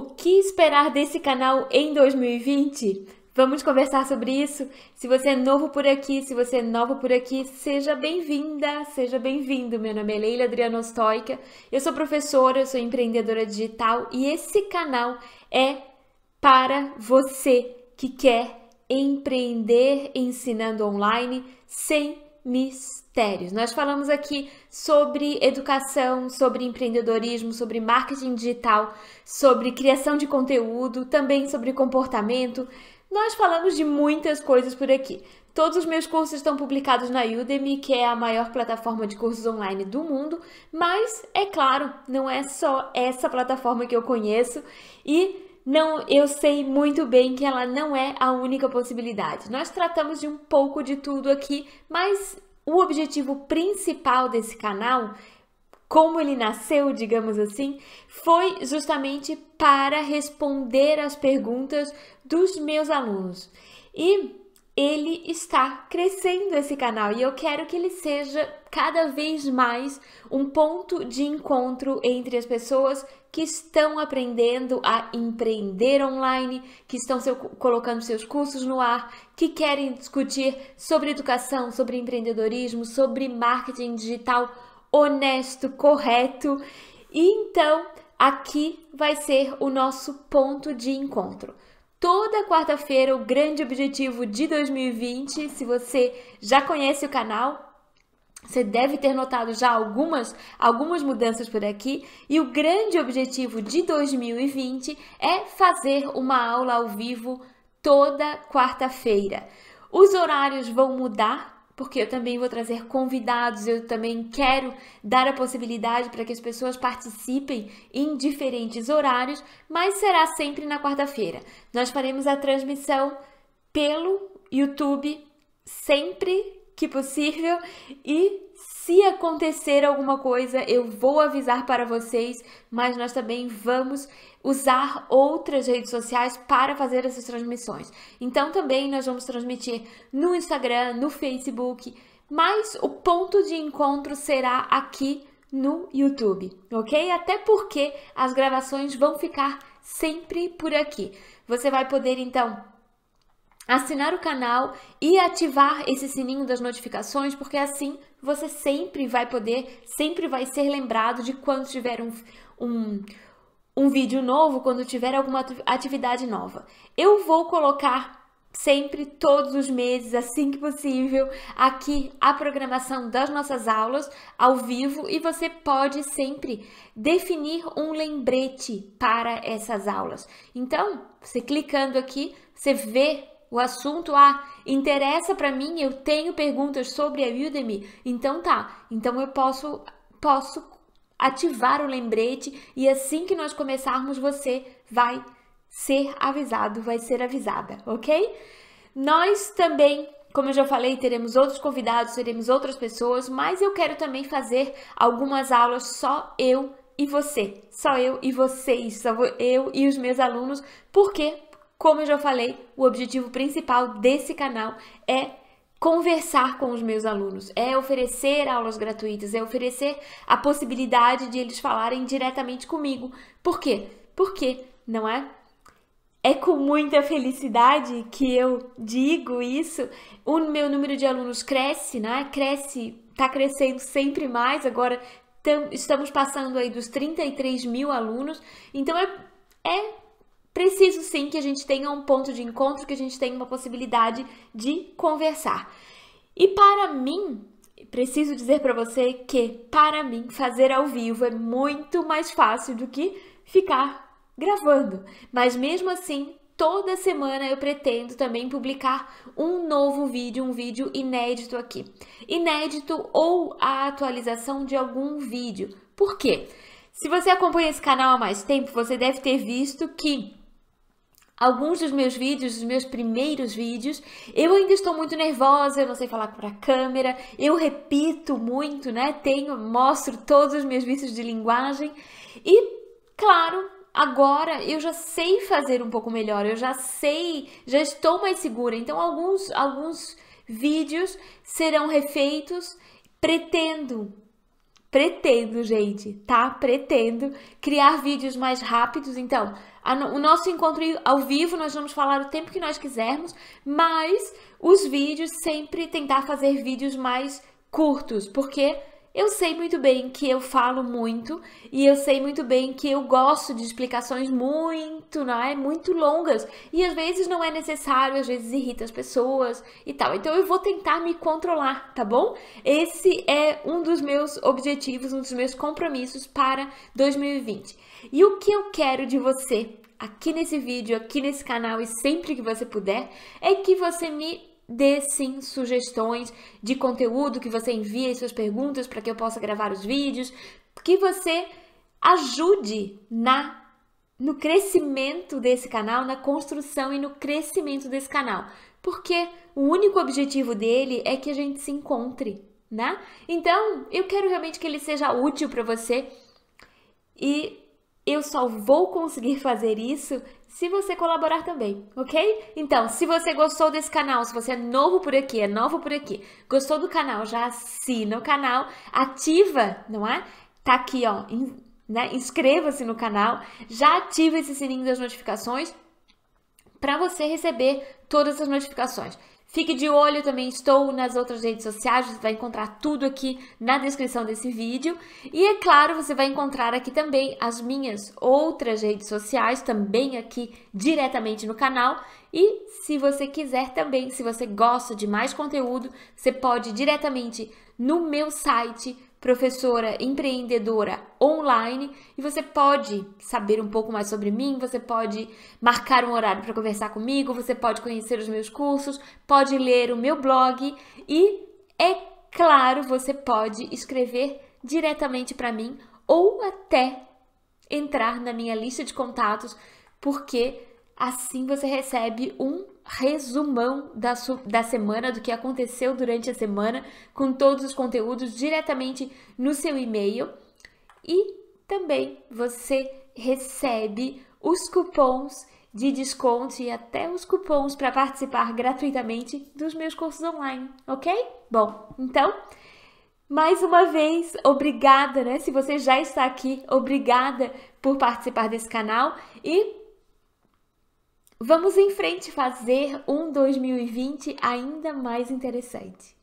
O que esperar desse canal em 2020? Vamos conversar sobre isso? Se você é novo por aqui, se você é nova por aqui, seja bem-vinda, seja bem-vindo. Meu nome é Leila Adriano Stoica, eu sou professora, eu sou empreendedora digital e esse canal é para você que quer empreender ensinando online sem mistérios. Nós falamos aqui sobre educação, sobre empreendedorismo, sobre marketing digital, sobre criação de conteúdo, também sobre comportamento. Nós falamos de muitas coisas por aqui. Todos os meus cursos estão publicados na Udemy, que é a maior plataforma de cursos online do mundo, mas é claro, não é só essa plataforma que eu conheço e não, eu sei muito bem que ela não é a única possibilidade. Nós tratamos de um pouco de tudo aqui, mas o objetivo principal desse canal como ele nasceu, digamos assim, foi justamente para responder às perguntas dos meus alunos. E ele está crescendo esse canal e eu quero que ele seja cada vez mais um ponto de encontro entre as pessoas que estão aprendendo a empreender online, que estão seu, colocando seus cursos no ar, que querem discutir sobre educação, sobre empreendedorismo, sobre marketing digital honesto, correto. E então aqui vai ser o nosso ponto de encontro. Toda quarta-feira, o grande objetivo de 2020. Se você já conhece o canal, você deve ter notado já algumas, algumas mudanças por aqui, e o grande objetivo de 2020 é fazer uma aula ao vivo toda quarta-feira. Os horários vão mudar porque eu também vou trazer convidados, eu também quero dar a possibilidade para que as pessoas participem em diferentes horários, mas será sempre na quarta-feira. Nós faremos a transmissão pelo YouTube sempre que possível e se acontecer alguma coisa, eu vou avisar para vocês, mas nós também vamos usar outras redes sociais para fazer essas transmissões. Então também nós vamos transmitir no Instagram, no Facebook, mas o ponto de encontro será aqui no YouTube, ok? Até porque as gravações vão ficar sempre por aqui. Você vai poder então assinar o canal e ativar esse sininho das notificações, porque assim você sempre vai poder, sempre vai ser lembrado de quando tiver um, um, um vídeo novo, quando tiver alguma atividade nova. Eu vou colocar sempre, todos os meses, assim que possível, aqui a programação das nossas aulas ao vivo e você pode sempre definir um lembrete para essas aulas. Então, você clicando aqui, você vê o assunto, ah, interessa para mim, eu tenho perguntas sobre a Udemy, então tá, então eu posso posso ativar o lembrete e assim que nós começarmos você vai ser avisado, vai ser avisada, ok? Nós também como eu já falei, teremos outros convidados, teremos outras pessoas, mas eu quero também fazer algumas aulas só eu e você, só eu e vocês, só eu e os meus alunos, Por quê? Como eu já falei, o objetivo principal desse canal é conversar com os meus alunos, é oferecer aulas gratuitas, é oferecer a possibilidade de eles falarem diretamente comigo. Por quê? Porque, não é? É com muita felicidade que eu digo isso. O meu número de alunos cresce, né? Cresce, tá crescendo sempre mais. Agora estamos passando aí dos 33 mil alunos. Então é, é preciso sim que a gente tenha um ponto de encontro, que a gente tenha uma possibilidade de conversar. E para mim, preciso dizer para você que para mim fazer ao vivo é muito mais fácil do que ficar gravando. Mas mesmo assim, toda semana eu pretendo também publicar um novo vídeo, um vídeo inédito aqui. Inédito ou a atualização de algum vídeo. Por quê? Se você acompanha esse canal há mais tempo, você deve ter visto que alguns dos meus vídeos, dos meus primeiros vídeos. Eu ainda estou muito nervosa, eu não sei falar para a câmera, eu repito muito, né? Tenho, mostro todos os meus vícios de linguagem e, claro, agora eu já sei fazer um pouco melhor, eu já sei, já estou mais segura. Então, alguns, alguns vídeos serão refeitos. Pretendo Pretendo, gente, tá? Pretendo criar vídeos mais rápidos. Então, a, o nosso encontro ao vivo nós vamos falar o tempo que nós quisermos, mas os vídeos sempre tentar fazer vídeos mais curtos, porque eu sei muito bem que eu falo muito e eu sei muito bem que eu gosto de explicações muito, não é? Muito longas e às vezes não é necessário, às vezes irrita as pessoas e tal. Então eu vou tentar me controlar, tá bom? Esse é um dos meus objetivos, um dos meus compromissos para 2020. E o que eu quero de você aqui nesse vídeo, aqui nesse canal e sempre que você puder, é que você me dê sim sugestões de conteúdo que você envie suas perguntas para que eu possa gravar os vídeos, que você ajude na no crescimento desse canal, na construção e no crescimento desse canal, porque o único objetivo dele é que a gente se encontre, né? Então, eu quero realmente que ele seja útil para você e eu só vou conseguir fazer isso se você colaborar também, ok? Então, se você gostou desse canal, se você é novo por aqui, é novo por aqui, gostou do canal, já assina o canal, ativa, não é? Tá aqui, ó, né? Inscreva-se no canal, já ativa esse sininho das notificações para você receber todas as notificações. Fique de olho, também estou nas outras redes sociais, você vai encontrar tudo aqui na descrição desse vídeo. E é claro, você vai encontrar aqui também as minhas outras redes sociais, também aqui diretamente no canal. E se você quiser também, se você gosta de mais conteúdo, você pode diretamente no meu site professora empreendedora online e você pode saber um pouco mais sobre mim, você pode marcar um horário para conversar comigo, você pode conhecer os meus cursos, pode ler o meu blog e é claro, você pode escrever diretamente para mim ou até entrar na minha lista de contatos, porque Assim você recebe um resumão da, da semana, do que aconteceu durante a semana, com todos os conteúdos diretamente no seu e-mail. E também você recebe os cupons de desconto e até os cupons para participar gratuitamente dos meus cursos online, ok? Bom, então, mais uma vez, obrigada, né? Se você já está aqui, obrigada por participar desse canal e Vamos em frente fazer um 2020 ainda mais interessante.